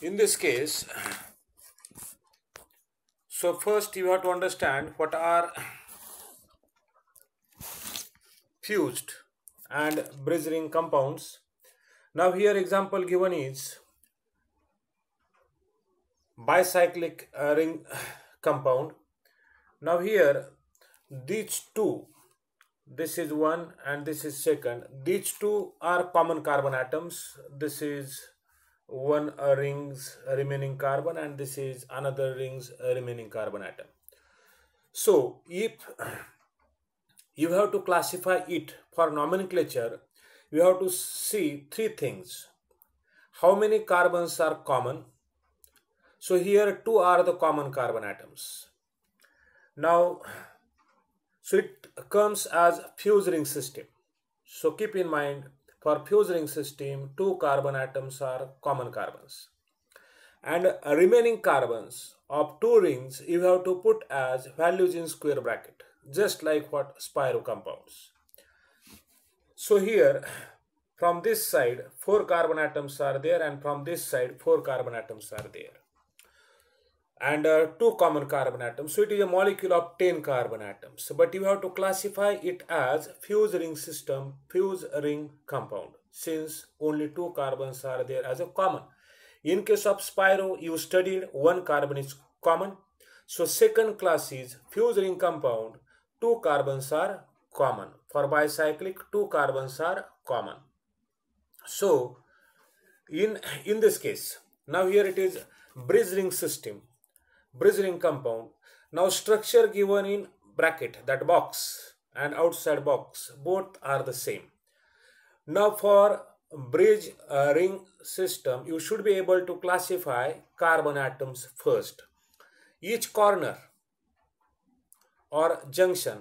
in this case so first you have to understand what are fused and bridge ring compounds now here example given is bicyclic uh, ring compound now here these two this is one and this is second these two are common carbon atoms this is one rings remaining carbon and this is another rings remaining carbon atom so if you have to classify it for nomenclature you have to see three things how many carbons are common so here two are the common carbon atoms now so it comes as fuse ring system so keep in mind for fuse ring system, two carbon atoms are common carbons. And remaining carbons of two rings, you have to put as values in square bracket, just like what spiro compounds. So here, from this side, four carbon atoms are there, and from this side, four carbon atoms are there and uh, two common carbon atoms. So it is a molecule of 10 carbon atoms. But you have to classify it as fuse ring system, fuse ring compound since only two carbons are there as a common. In case of spiro, you studied one carbon is common. So second class is fuse ring compound, two carbons are common. For bicyclic, two carbons are common. So in, in this case, now here it is bridge ring system bridge ring compound. Now structure given in bracket that box and outside box both are the same. Now for bridge uh, ring system you should be able to classify carbon atoms first. Each corner or junction.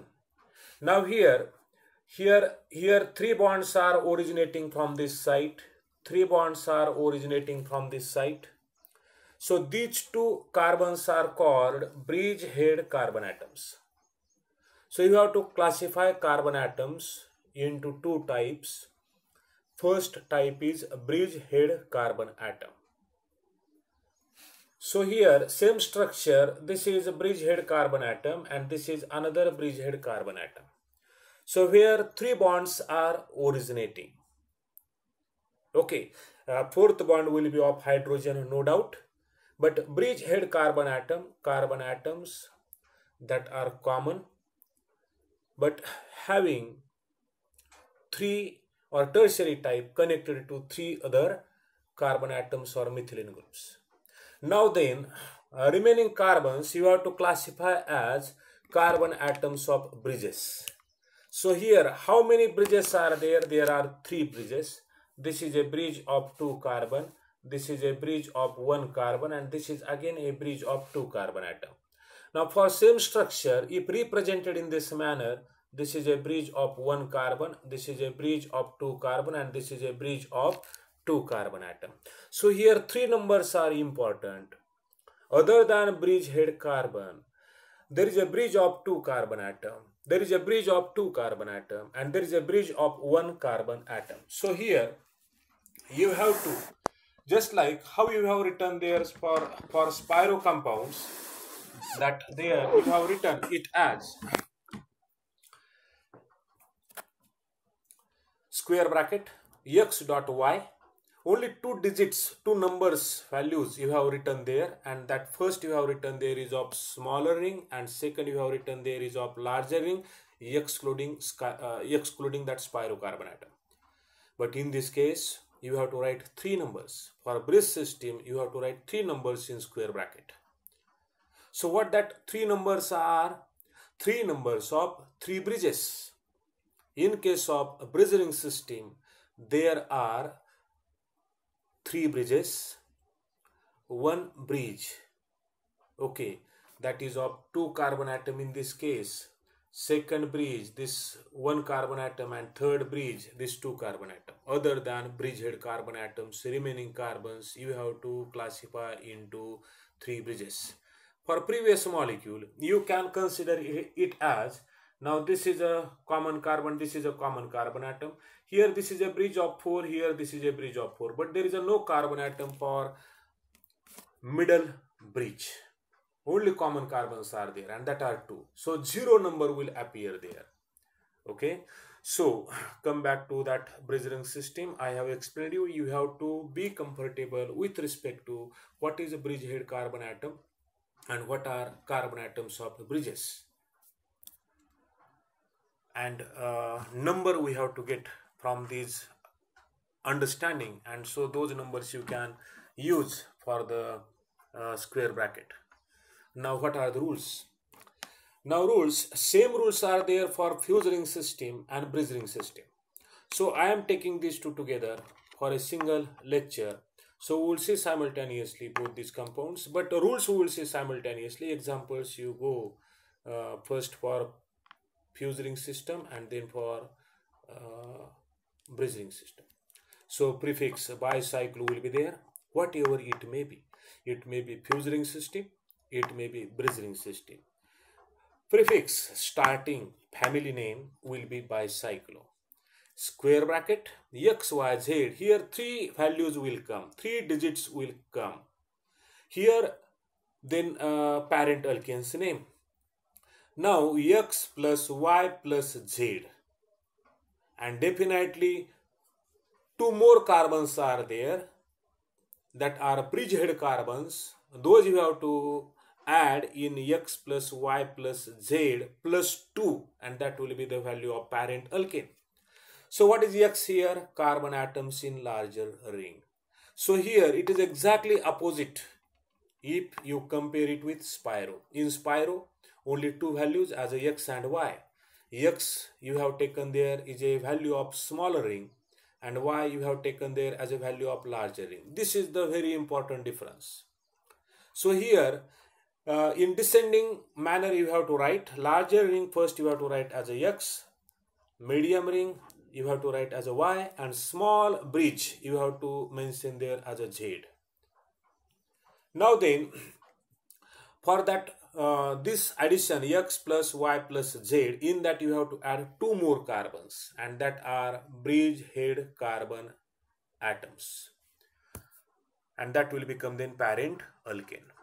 Now here here here three bonds are originating from this site three bonds are originating from this site so these two carbons are called bridge head carbon atoms. So you have to classify carbon atoms into two types. First type is bridge head carbon atom. So here same structure this is a bridge head carbon atom and this is another bridge head carbon atom. So here three bonds are originating. Okay, uh, fourth bond will be of hydrogen no doubt but bridgehead carbon atom, carbon atoms that are common, but having three or tertiary type connected to three other carbon atoms or methylene groups. Now then, uh, remaining carbons you have to classify as carbon atoms of bridges. So here, how many bridges are there? There are three bridges. This is a bridge of two carbon this is a bridge of one carbon and this is again a bridge of two carbon atom. Now for same structure, if represented in this manner, this is a bridge of one carbon, this is a bridge of two carbon and this is a bridge of two carbon atom. So here three numbers are important. Other than bridge head carbon, there is a bridge of two carbon atom. There is a bridge of two carbon atom and there is a bridge of one carbon atom. So here you have to just like how you have written there for for spiro compounds that there you have written it as square bracket x dot y only two digits two numbers values you have written there and that first you have written there is of smaller ring and second you have written there is of larger ring excluding uh, excluding that spirocarbon atom but in this case you have to write three numbers. For a bridge system, you have to write three numbers in square bracket. So what that three numbers are? Three numbers of three bridges. In case of a bridge ring system, there are three bridges, one bridge. Okay, that is of two carbon atom in this case. Second bridge, this one carbon atom and third bridge, this two carbon atom other than bridgehead carbon atoms remaining carbons you have to classify into three bridges for previous molecule you can consider it as now this is a common carbon this is a common carbon atom here this is a bridge of four here this is a bridge of four but there is a no carbon atom for middle bridge only common carbons are there and that are two so zero number will appear there okay so come back to that bridging system i have explained you you have to be comfortable with respect to what is a bridgehead carbon atom and what are carbon atoms of the bridges and uh, number we have to get from these understanding and so those numbers you can use for the uh, square bracket now what are the rules now rules, same rules are there for fuse ring system and bridge ring system. So I am taking these two together for a single lecture. So we will see simultaneously both these compounds, but the rules we will see simultaneously. Examples you go uh, first for fuse ring system and then for uh, bridge ring system. So prefix bicycle will be there, whatever it may be. It may be fuse ring system, it may be bridge ring system. Prefix starting family name will be bicyclo. Square bracket x, y, z. Here three values will come. Three digits will come. Here then uh, parent alkane's name. Now x plus y plus z. And definitely two more carbons are there that are bridgehead carbons. Those you have to add in x plus y plus z plus 2 and that will be the value of parent alkane. So what is x here? Carbon atoms in larger ring. So here it is exactly opposite if you compare it with Spiro. In Spiro only two values as a x and y. x you have taken there is a value of smaller ring and y you have taken there as a value of larger ring. This is the very important difference. So here uh, in descending manner you have to write larger ring first you have to write as a x medium ring you have to write as a y and small bridge you have to mention there as a z now then for that uh, this addition x plus y plus z in that you have to add two more carbons and that are bridge head carbon atoms and that will become then parent alkane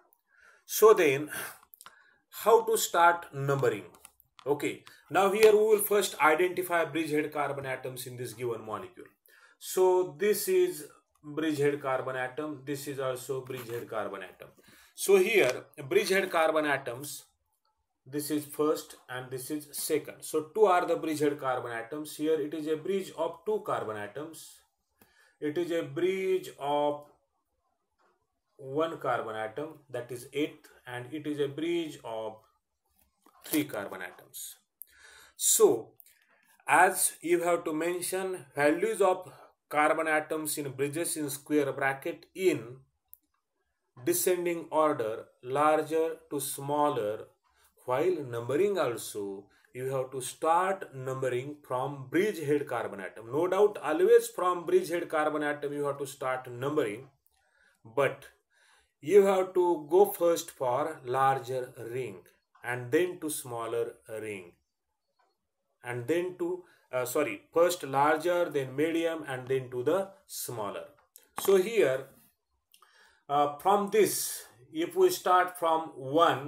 so then how to start numbering okay now here we will first identify bridgehead carbon atoms in this given molecule so this is bridgehead carbon atom this is also bridgehead carbon atom so here bridgehead carbon atoms this is first and this is second so two are the bridgehead carbon atoms here it is a bridge of two carbon atoms it is a bridge of one carbon atom that is eighth and it is a bridge of three carbon atoms. So as you have to mention values of carbon atoms in bridges in square bracket in descending order larger to smaller while numbering also you have to start numbering from bridge head carbon atom no doubt always from bridge head carbon atom you have to start numbering but you have to go first for larger ring and then to smaller ring and then to uh, sorry first larger then medium and then to the smaller so here uh, from this if we start from 1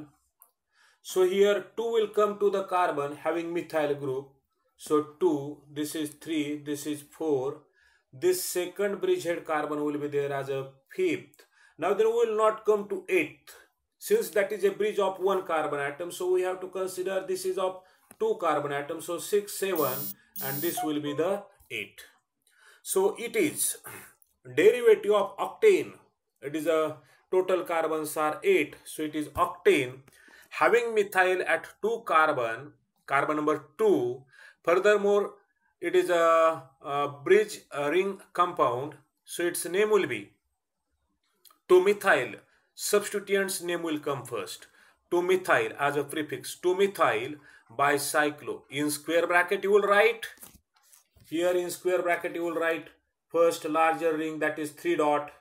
so here 2 will come to the carbon having methyl group so 2 this is 3 this is 4 this second bridgehead carbon will be there as a fifth now then we will not come to eighth since that is a bridge of one carbon atom so we have to consider this is of two carbon atoms so 6 7 and this will be the 8 so it is derivative of octane it is a total carbons are 8 so it is octane having methyl at 2 carbon carbon number 2 furthermore it is a, a bridge a ring compound so its name will be to methyl, substituent's name will come first. To methyl as a prefix. To methyl In square bracket you will write. Here in square bracket you will write first larger ring that is 3 dot.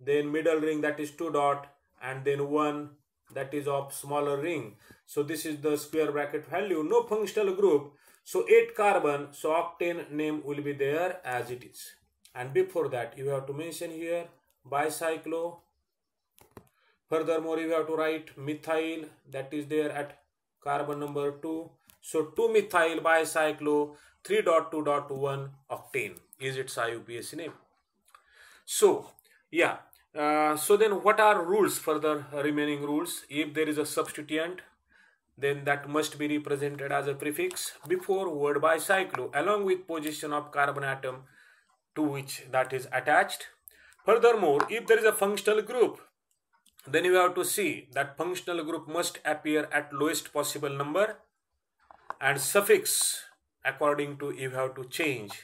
Then middle ring that is 2 dot. And then 1 that is of smaller ring. So this is the square bracket value. No functional group. So 8 carbon. So octane name will be there as it is. And before that you have to mention here bicyclo Furthermore, you have to write methyl that is there at carbon number 2. So 2 methyl bicyclo 3.2.1 octane is its IUPAC name. So yeah, uh, so then what are rules for the remaining rules? If there is a substituent then that must be represented as a prefix before word bicyclo along with position of carbon atom to which that is attached. Furthermore, if there is a functional group then you have to see that functional group must appear at lowest possible number and suffix according to you have to change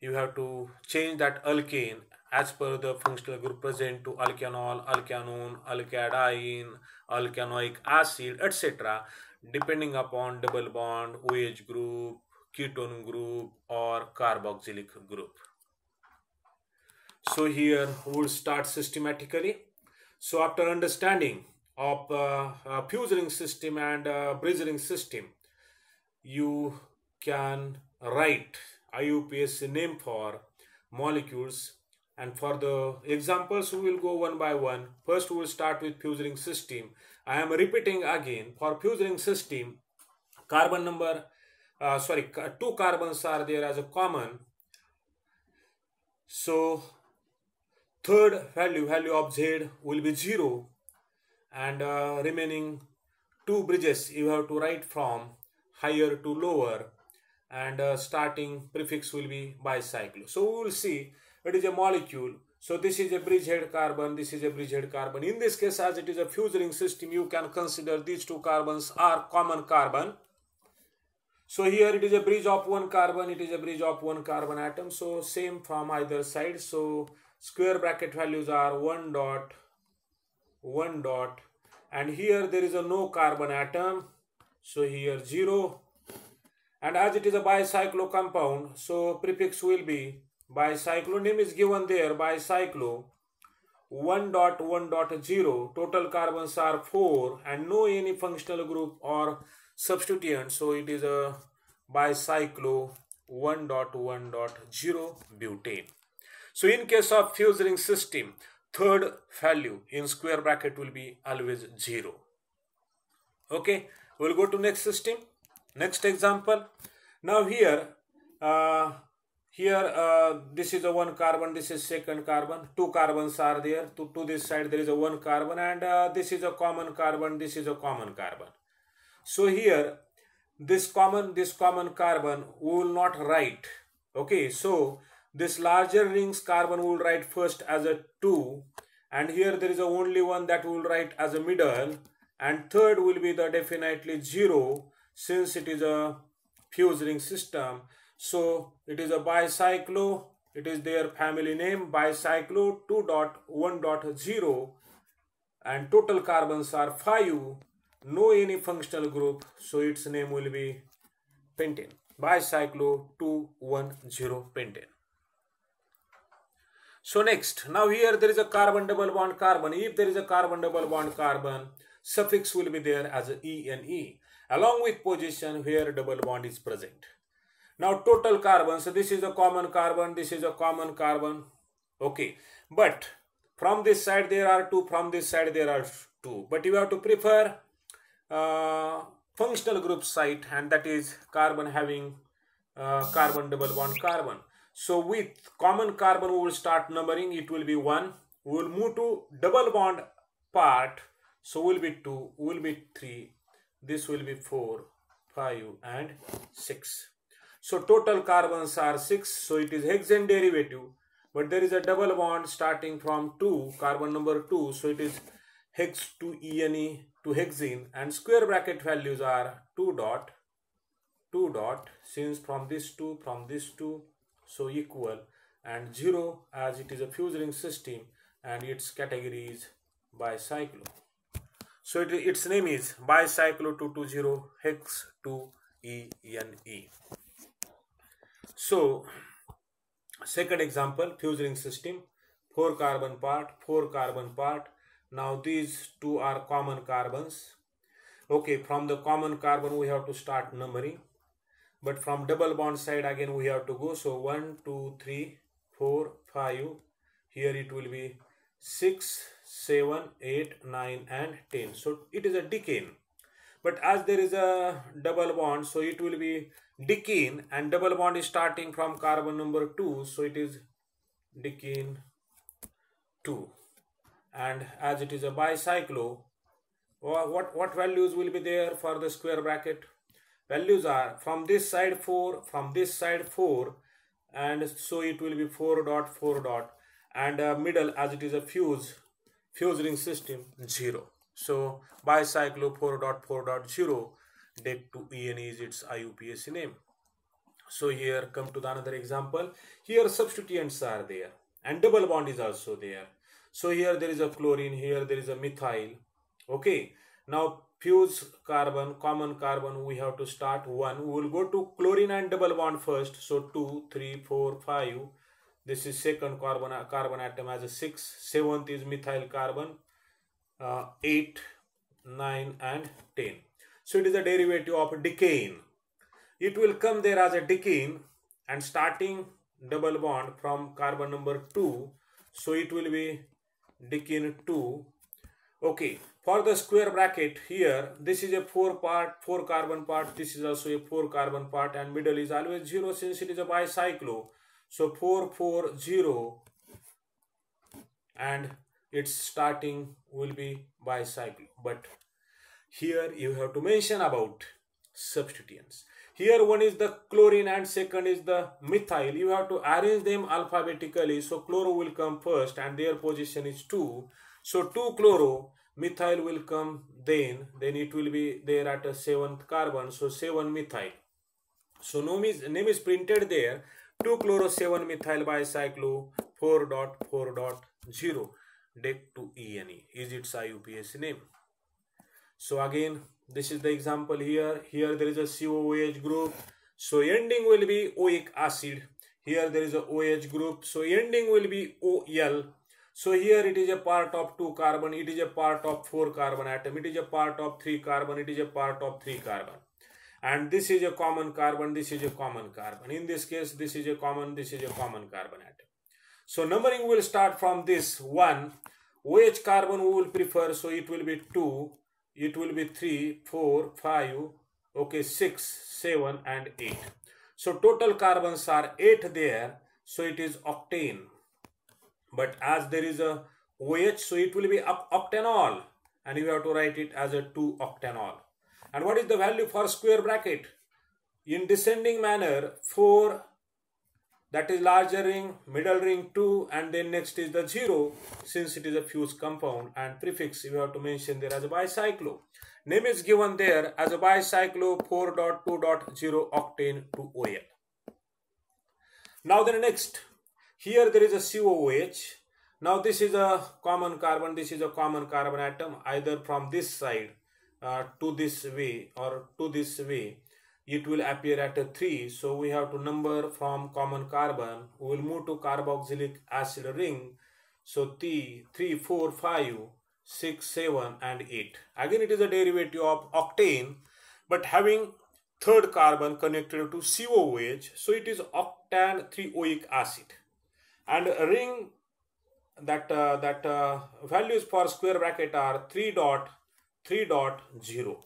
you have to change that alkane as per the functional group present to alkanol, alkanone, alkadiene, alkanoic acid, etc. depending upon double bond, OH group, ketone group or carboxylic group. So here we will start systematically. So after understanding of uh, uh, fuse ring system and uh, bridge ring system, you can write IUPS name for molecules and for the examples we will go one by one. First we will start with fuse ring system. I am repeating again for fuse ring system carbon number uh, sorry two carbons are there as a common so third value value of z will be 0 and uh, remaining two bridges you have to write from higher to lower and uh, starting prefix will be bicyclo so we will see it is a molecule so this is a bridgehead carbon this is a bridgehead carbon in this case as it is a ring system you can consider these two carbons are common carbon so here it is a bridge of one carbon it is a bridge of one carbon atom so same from either side so square bracket values are 1 dot 1 dot and here there is a no carbon atom so here 0 and as it is a bicyclo compound so prefix will be bicyclo name is given there bicyclo 1 dot 1 dot 0 total carbons are 4 and no any functional group or substituent so it is a bicyclo 1 dot 1 dot 0 butane so in case of fuse ring system, third value in square bracket will be always 0. Okay, we'll go to next system. Next example. Now here, uh, here uh, this is a one carbon, this is second carbon, two carbons are there. To, to this side there is a one carbon and uh, this is a common carbon, this is a common carbon. So here, this common, this common carbon, we will not write. Okay, so this larger rings carbon will write first as a 2 and here there is a only one that will write as a middle and third will be the definitely 0 since it is a fused ring system. So it is a bicyclo, it is their family name bicyclo 2.1.0 and total carbons are 5 no any functional group so its name will be pentane bicyclo 210 pentane so next, now here there is a carbon double bond carbon. If there is a carbon double bond carbon, suffix will be there as E and E along with position where double bond is present. Now total carbon, so this is a common carbon, this is a common carbon. Okay, but from this side there are two, from this side there are two. But you have to prefer uh, functional group site and that is carbon having uh, carbon double bond carbon. So with common carbon, we will start numbering. It will be 1. We will move to double bond part. So will be 2, will be 3. This will be 4, 5 and 6. So total carbons are 6. So it is hexane derivative. But there is a double bond starting from 2, carbon number 2. So it is hex to ene to hexene and square bracket values are 2 dot 2 dot since from this 2 from this 2 so equal and 0 as it is a fuse ring system and its category is bicyclo so it, its name is bicyclo 220 hex 2 ENE so second example fuse ring system four carbon part four carbon part now these two are common carbons okay from the common carbon we have to start numbering but from double bond side again we have to go so 1 2 3 4 5 here it will be 6 7 8 9 and 10 so it is a decane but as there is a double bond so it will be decane and double bond is starting from carbon number 2 so it is decane 2 and as it is a bicyclo what what values will be there for the square bracket values are from this side 4 from this side 4 and so it will be 4 dot 4 dot and uh, middle as it is a fuse fuse ring system 0 so bicyclo 4 dot 4 dot 0 dec to en is its iupsc name so here come to the another example here substituents are there and double bond is also there so here there is a chlorine here there is a methyl okay now fuse carbon common carbon we have to start one we will go to chlorine and double bond first so two three four five this is second carbon carbon atom as a Seventh is methyl carbon uh, eight nine and ten so it is a derivative of decane it will come there as a decane and starting double bond from carbon number two so it will be decane two okay for the square bracket here this is a four part four carbon part this is also a four carbon part and middle is always zero since it is a bicyclo so four four zero and its starting will be bicyclo but here you have to mention about substituents here one is the chlorine and second is the methyl you have to arrange them alphabetically so chloro will come first and their position is 2 so 2 chloro methyl will come then then it will be there at a seventh carbon so 7 methyl so name is name is printed there 2 chloro 7 methyl bicyclo 4 dot 4 dot 0 dec to ene is its iupac name so again this is the example here here there is a COOH group so ending will be oic acid here there is a OH group so ending will be OL so here it is a part of 2 carbon, it is a part of 4 carbon atom, it is a part of 3 carbon, it is a part of 3 carbon. And this is a common carbon, this is a common carbon. In this case, this is a common, this is a common carbon atom. So numbering will start from this 1. OH carbon we will prefer, so it will be 2, it will be 3, 4, 5, okay, 6, 7 and 8. So total carbons are 8 there, so it is octane. But as there is a OH, so it will be octanol and you have to write it as a 2 octanol. And what is the value for square bracket? In descending manner, 4 that is larger ring, middle ring 2 and then next is the 0 since it is a fused compound and prefix you have to mention there as a bicyclo. Name is given there as a bicyclo 4.2.0 octane 2 OL. Now the next here there is a COOH. Now this is a common carbon, this is a common carbon atom either from this side uh, to this way or to this way. It will appear at a 3. So we have to number from common carbon. We will move to carboxylic acid ring. So T, 3, 4, 5, 6, 7 and 8. Again it is a derivative of octane but having third carbon connected to COOH. So it is octan 3-oic acid and ring that uh, that uh, values for square bracket are 3 dot 3 dot 0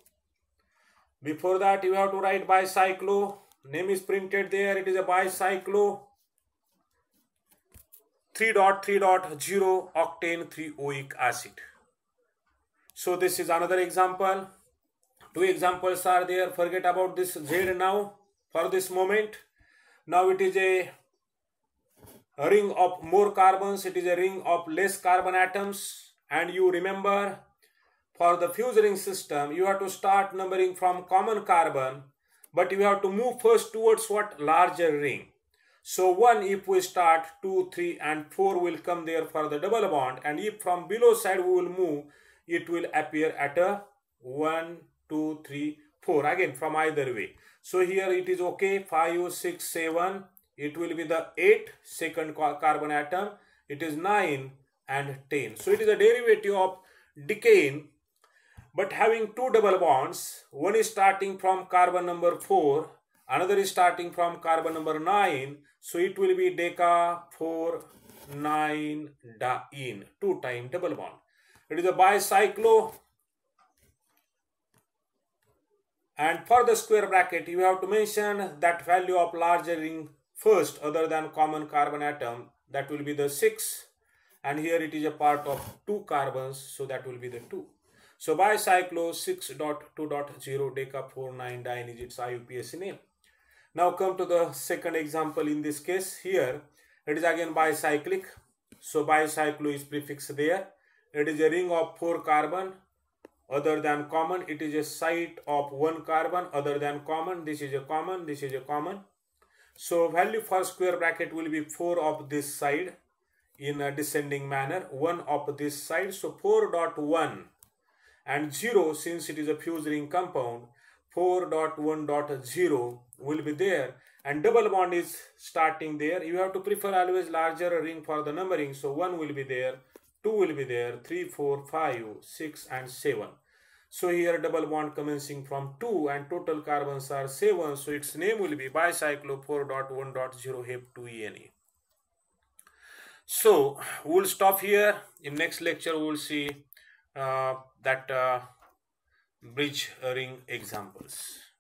before that you have to write bicyclo name is printed there it is a bicyclo 3 dot 3 dot 0 octane 3 oic acid so this is another example two examples are there forget about this z now for this moment now it is a a ring of more carbons, it is a ring of less carbon atoms. And you remember, for the fuse ring system, you have to start numbering from common carbon, but you have to move first towards what? Larger ring. So 1 if we start, 2, 3 and 4 will come there for the double bond. And if from below side we will move, it will appear at a one, two, three, four Again from either way. So here it is okay, 5, 6, 7, it will be the 8 second carbon atom it is 9 and 10 so it is a derivative of decane but having two double bonds one is starting from carbon number 4 another is starting from carbon number 9 so it will be deca 4 9 diene two time double bond it is a bicyclo and for the square bracket you have to mention that value of larger ring first other than common carbon atom that will be the 6 and here it is a part of 2 carbons so that will be the 2. So bicyclo 6.2.0 Deca 49 diene is its IUPAC name. Now come to the second example in this case here it is again bicyclic so bicyclo is prefixed there it is a ring of 4 carbon other than common it is a site of 1 carbon other than common this is a common this is a common so value for square bracket will be 4 of this side in a descending manner, 1 of this side. So 4.1 and 0 since it is a fused ring compound 4.1.0 will be there and double bond is starting there. You have to prefer always larger ring for the numbering. So 1 will be there, 2 will be there, 3, 4, 5, 6 and 7. So here double bond commencing from 2 and total carbons are 7. So its name will be bicyclo 4.1.0 HEP2ENE. So we'll stop here. In next lecture we'll see uh, that uh, bridge ring examples.